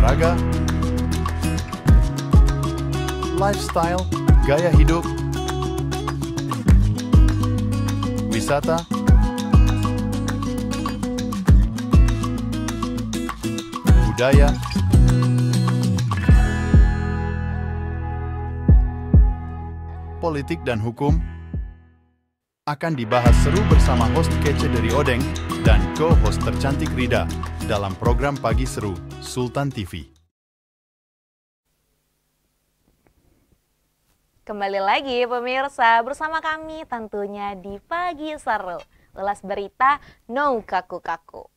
olahraga, lifestyle, gaya hidup, wisata, budaya, politik dan hukum, akan dibahas seru bersama host kece dari Odeng dan co-host tercantik Rida dalam program Pagi Seru Sultan TV. Kembali lagi pemirsa bersama kami tentunya di Pagi Seru. Ulas berita No Kaku Kaku.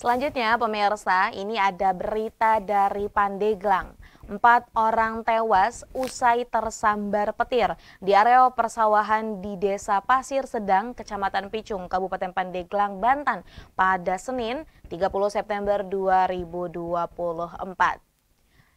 Selanjutnya pemirsa ini ada berita dari Pandeglang. Empat orang tewas usai tersambar petir di area persawahan di Desa Pasir Sedang, Kecamatan Picung, Kabupaten Pandeglang, Banten pada Senin 30 September 2024.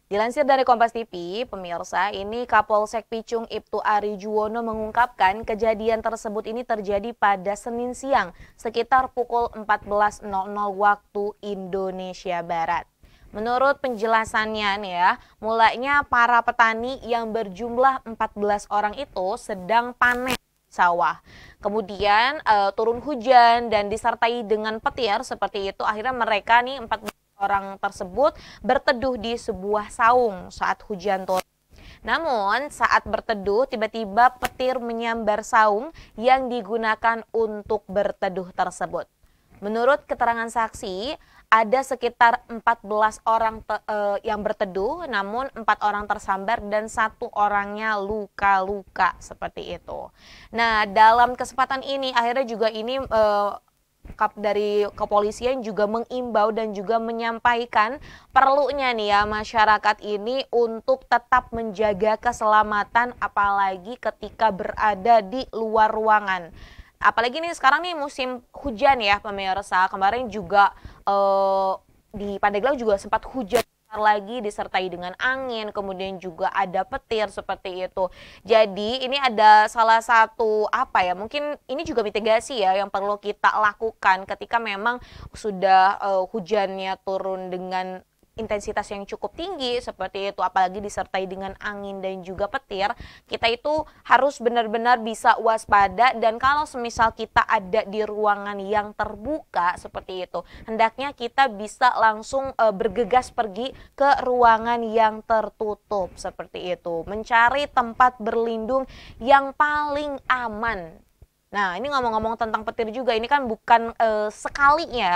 Dilansir dari Kompas TV, pemirsa, ini Kapolsek Picung Ibtu Ari Juwono mengungkapkan kejadian tersebut ini terjadi pada Senin siang sekitar pukul 14.00 waktu Indonesia Barat. Menurut penjelasannya nih ya, mulainya para petani yang berjumlah 14 orang itu sedang panen sawah. Kemudian uh, turun hujan dan disertai dengan petir seperti itu akhirnya mereka nih 14 orang tersebut berteduh di sebuah saung saat hujan turun. Namun saat berteduh tiba-tiba petir menyambar saung yang digunakan untuk berteduh tersebut. Menurut keterangan saksi, ada sekitar 14 orang te, uh, yang berteduh, namun empat orang tersambar dan satu orangnya luka-luka seperti itu. Nah, dalam kesempatan ini akhirnya juga ini uh, kap dari kepolisian juga mengimbau dan juga menyampaikan perlunya nih ya masyarakat ini untuk tetap menjaga keselamatan apalagi ketika berada di luar ruangan. Apalagi nih sekarang nih musim hujan ya pemirsa. Kemarin juga uh, di Pandeglang juga sempat hujan lagi disertai dengan angin, kemudian juga ada petir seperti itu. Jadi ini ada salah satu apa ya? Mungkin ini juga mitigasi ya yang perlu kita lakukan ketika memang sudah uh, hujannya turun dengan intensitas yang cukup tinggi seperti itu apalagi disertai dengan angin dan juga petir kita itu harus benar-benar bisa waspada dan kalau semisal kita ada di ruangan yang terbuka seperti itu hendaknya kita bisa langsung e, bergegas pergi ke ruangan yang tertutup seperti itu mencari tempat berlindung yang paling aman Nah, ini ngomong-ngomong tentang petir juga, ini kan bukan sekali eh, sekalinya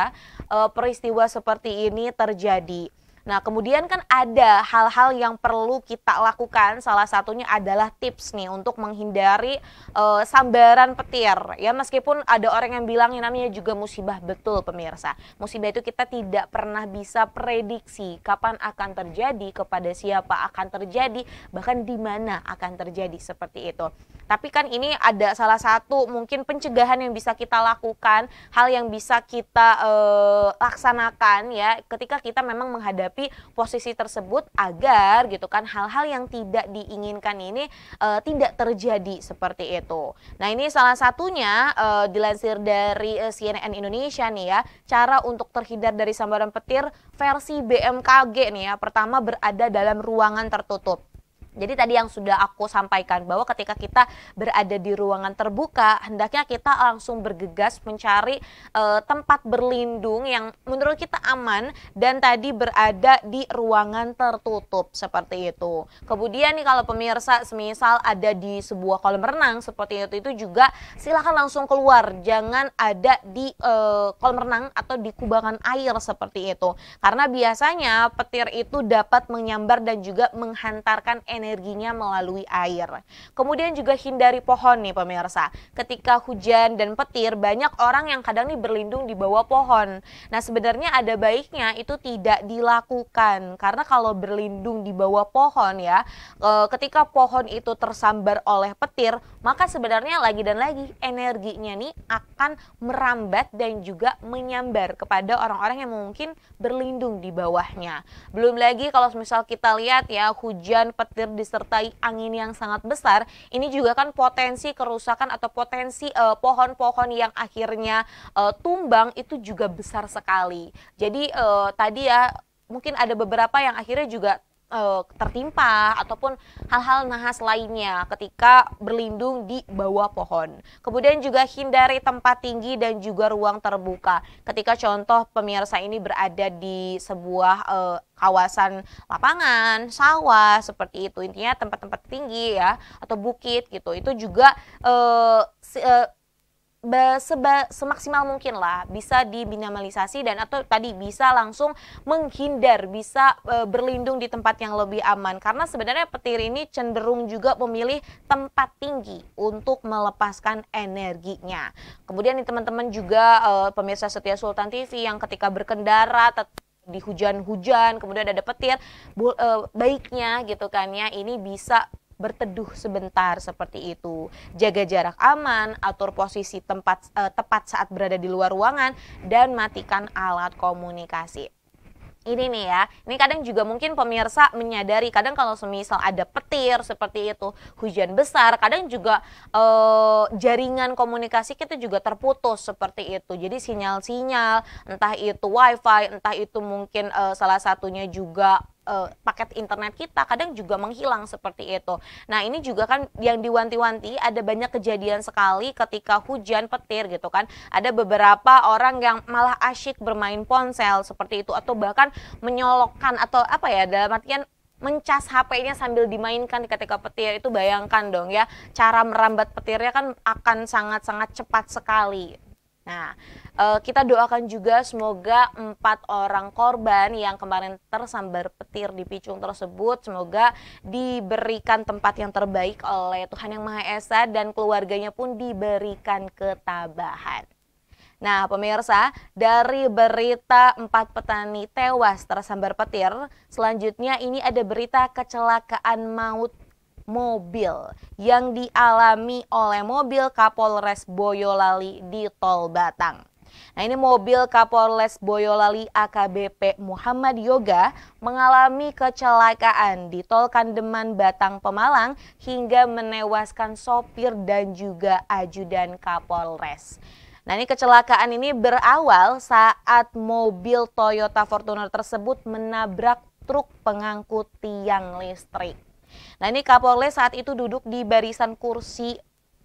e, peristiwa seperti ini terjadi. Nah, kemudian kan ada hal-hal yang perlu kita lakukan. Salah satunya adalah tips nih untuk menghindari uh, sambaran petir. Ya, meskipun ada orang yang bilang yang namanya juga musibah betul pemirsa. Musibah itu kita tidak pernah bisa prediksi kapan akan terjadi, kepada siapa akan terjadi, bahkan di mana akan terjadi seperti itu. Tapi kan ini ada salah satu mungkin pencegahan yang bisa kita lakukan, hal yang bisa kita uh, laksanakan ya ketika kita memang menghadapi menghadapi posisi tersebut agar gitu kan hal-hal yang tidak diinginkan ini e, tidak terjadi seperti itu. Nah ini salah satunya e, dilansir dari e, eh, CNN Indonesia nih ya cara untuk terhindar dari sambaran petir versi BMKG nih ya pertama berada dalam ruangan tertutup. Jadi tadi yang sudah aku sampaikan bahwa ketika kita berada di ruangan terbuka, hendaknya kita langsung bergegas mencari e, tempat berlindung yang menurut kita aman dan tadi berada di ruangan tertutup seperti itu. Kemudian nih kalau pemirsa semisal ada di sebuah kolam renang seperti itu itu juga silakan langsung keluar, jangan ada di e, kolam renang atau di kubangan air seperti itu. Karena biasanya petir itu dapat menyambar dan juga menghantarkan energi energinya melalui air. Kemudian juga hindari pohon nih pemirsa. Ketika hujan dan petir banyak orang yang kadang nih berlindung di bawah pohon. Nah sebenarnya ada baiknya itu tidak dilakukan karena kalau berlindung di bawah pohon ya, eh, ketika pohon itu tersambar oleh petir, maka sebenarnya lagi dan lagi energinya nih akan merambat dan juga menyambar kepada orang-orang yang mungkin berlindung di bawahnya. Belum lagi kalau misal kita lihat ya hujan, petir disertai angin yang sangat besar, ini juga kan potensi kerusakan atau potensi eh, pohon-pohon uh, yang akhirnya uh, tumbang itu juga besar sekali. Jadi uh, tadi ya mungkin ada beberapa yang akhirnya juga uh, tertimpa ataupun hal-hal nahas lainnya ketika berlindung di bawah pohon. Kemudian juga hindari tempat tinggi dan juga ruang terbuka. Ketika contoh pemirsa ini berada di sebuah uh, kawasan lapangan, sawah seperti itu. Intinya tempat-tempat tinggi ya atau bukit gitu. Itu juga uh, si, seba, semaksimal mungkin lah bisa diminimalisasi dan atau tadi bisa langsung menghindar bisa e, berlindung di tempat yang lebih aman karena sebenarnya petir ini cenderung juga memilih tempat tinggi untuk melepaskan energinya kemudian nih teman-teman juga e, pemirsa setia Sultan TV yang ketika berkendara di hujan-hujan kemudian ada petir bu, e, baiknya gitu kan ya ini bisa berteduh sebentar seperti itu. Jaga jarak aman, atur posisi tempat eh, tepat saat berada di luar ruangan dan matikan alat komunikasi ini nih ya, ini kadang juga mungkin pemirsa menyadari kadang kalau semisal ada petir seperti itu, hujan besar, kadang juga e, jaringan komunikasi kita juga terputus seperti itu. Jadi sinyal-sinyal, entah itu wifi, entah itu mungkin e, salah satunya juga uh, paket internet kita kadang juga menghilang seperti itu. Nah, ini juga kan yang diwanti-wanti ada banyak kejadian sekali ketika hujan petir gitu kan. Ada beberapa orang yang malah asyik bermain ponsel seperti itu atau bahkan menyolokkan atau apa ya dalam artian mencas HP-nya sambil dimainkan ketika petir itu bayangkan dong ya cara merambat petirnya kan akan sangat-sangat cepat sekali Nah, eh, kita doakan juga semoga empat orang korban yang kemarin tersambar petir di Picung tersebut semoga diberikan tempat yang terbaik oleh Tuhan Yang Maha Esa dan keluarganya pun diberikan ketabahan. Nah, pemirsa, dari berita empat petani tewas tersambar petir, selanjutnya ini ada berita kecelakaan maut mobil yang dialami oleh mobil Kapolres Boyolali di Tol Batang. Nah ini mobil Kapolres Boyolali AKBP Muhammad Yoga mengalami kecelakaan di Tol Kandeman Batang Pemalang hingga menewaskan sopir dan juga ajudan Kapolres. Nah ini kecelakaan ini berawal saat mobil Toyota Fortuner tersebut menabrak truk pengangkut tiang listrik. Nah ini Kapolres saat itu duduk di barisan kursi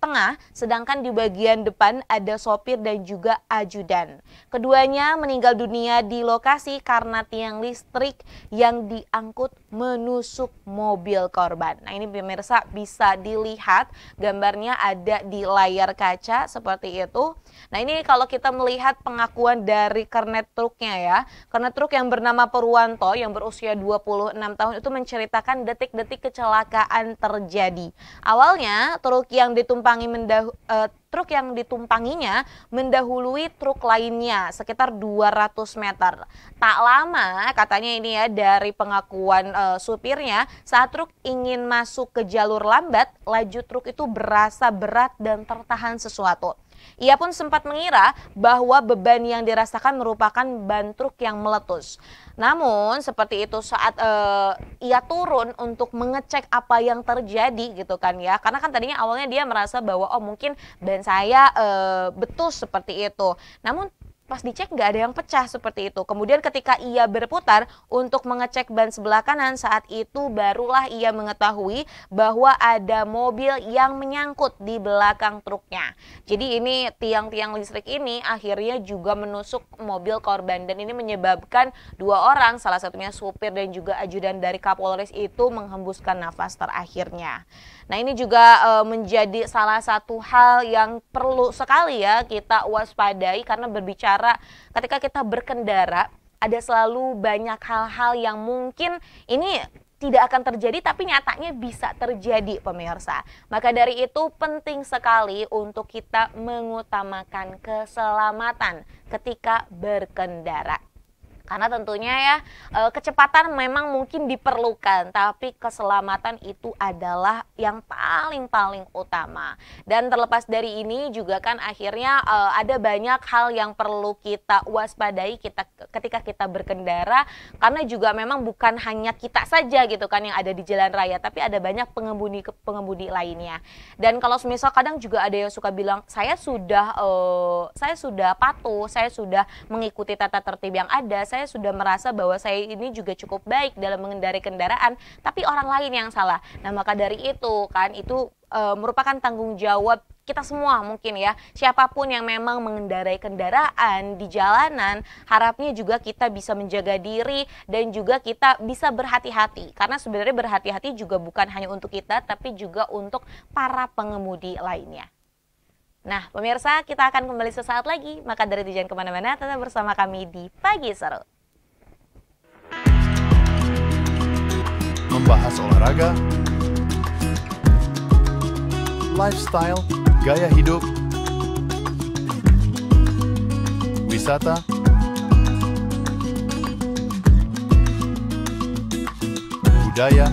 tengah, sedangkan di bagian depan ada sopir dan juga ajudan. Keduanya meninggal dunia di lokasi karena tiang listrik yang diangkut menusuk mobil korban. Nah ini pemirsa bisa dilihat gambarnya ada di layar kaca seperti itu. Nah ini kalau kita melihat pengakuan dari kernet truknya ya, kernet truk yang bernama Purwanto yang berusia 26 tahun itu menceritakan detik-detik kecelakaan terjadi. Awalnya truk yang ditumpangi ditumpangi mendah, uh, truk yang ditumpanginya mendahului truk lainnya sekitar 200 meter. Tak lama katanya ini ya dari pengakuan uh, supirnya saat truk ingin masuk ke jalur lambat laju truk itu berasa berat dan tertahan sesuatu. Ia pun sempat mengira bahwa beban yang dirasakan merupakan ban truk yang meletus. Namun seperti itu saat uh, ia turun untuk mengecek apa yang terjadi gitu kan ya. Karena kan tadinya awalnya dia merasa bahwa oh mungkin ban saya uh, eh, betul seperti itu. Namun pas dicek nggak ada yang pecah seperti itu. Kemudian ketika ia berputar untuk mengecek ban sebelah kanan saat itu barulah ia mengetahui bahwa ada mobil yang menyangkut di belakang truknya. Jadi ini tiang-tiang listrik ini akhirnya juga menusuk mobil korban dan ini menyebabkan dua orang salah satunya supir dan juga ajudan dari Kapolres itu menghembuskan nafas terakhirnya. Nah, ini juga eh, menjadi salah satu hal yang perlu sekali ya kita waspadai karena berbicara berbicara, ketika kita berkendara, ada selalu banyak hal-hal yang mungkin ini tidak akan terjadi tapi nyatanya bisa terjadi pemirsa. Maka dari itu penting sekali untuk kita mengutamakan keselamatan ketika berkendara. Karena tentunya ya eh, kecepatan memang mungkin diperlukan, tapi keselamatan itu adalah yang paling-paling utama. Dan terlepas dari ini juga kan akhirnya eh, ada banyak hal yang perlu kita waspadai kita ketika kita berkendara karena juga memang bukan hanya kita saja gitu kan yang ada di jalan raya, tapi ada banyak pengemudi pengemudi lainnya. Dan kalau semisal kadang juga ada yang suka bilang saya sudah eh, saya sudah patuh, saya sudah mengikuti tata tertib yang ada, saya saya sudah merasa bahwa saya ini juga cukup baik dalam mengendarai kendaraan, tapi orang lain yang salah. Nah, maka dari itu kan itu e, merupakan tanggung jawab kita semua mungkin ya. Siapapun yang memang mengendarai kendaraan di jalanan, harapnya juga kita bisa menjaga diri dan juga kita bisa berhati-hati. Karena sebenarnya berhati-hati juga bukan hanya untuk kita tapi juga untuk para pengemudi lainnya. Nah, pemirsa, kita akan kembali sesaat lagi. Maka dari tujuan kemana-mana, tetap bersama kami di Pagi Seru. Membahas olahraga, lifestyle, gaya hidup, wisata, budaya,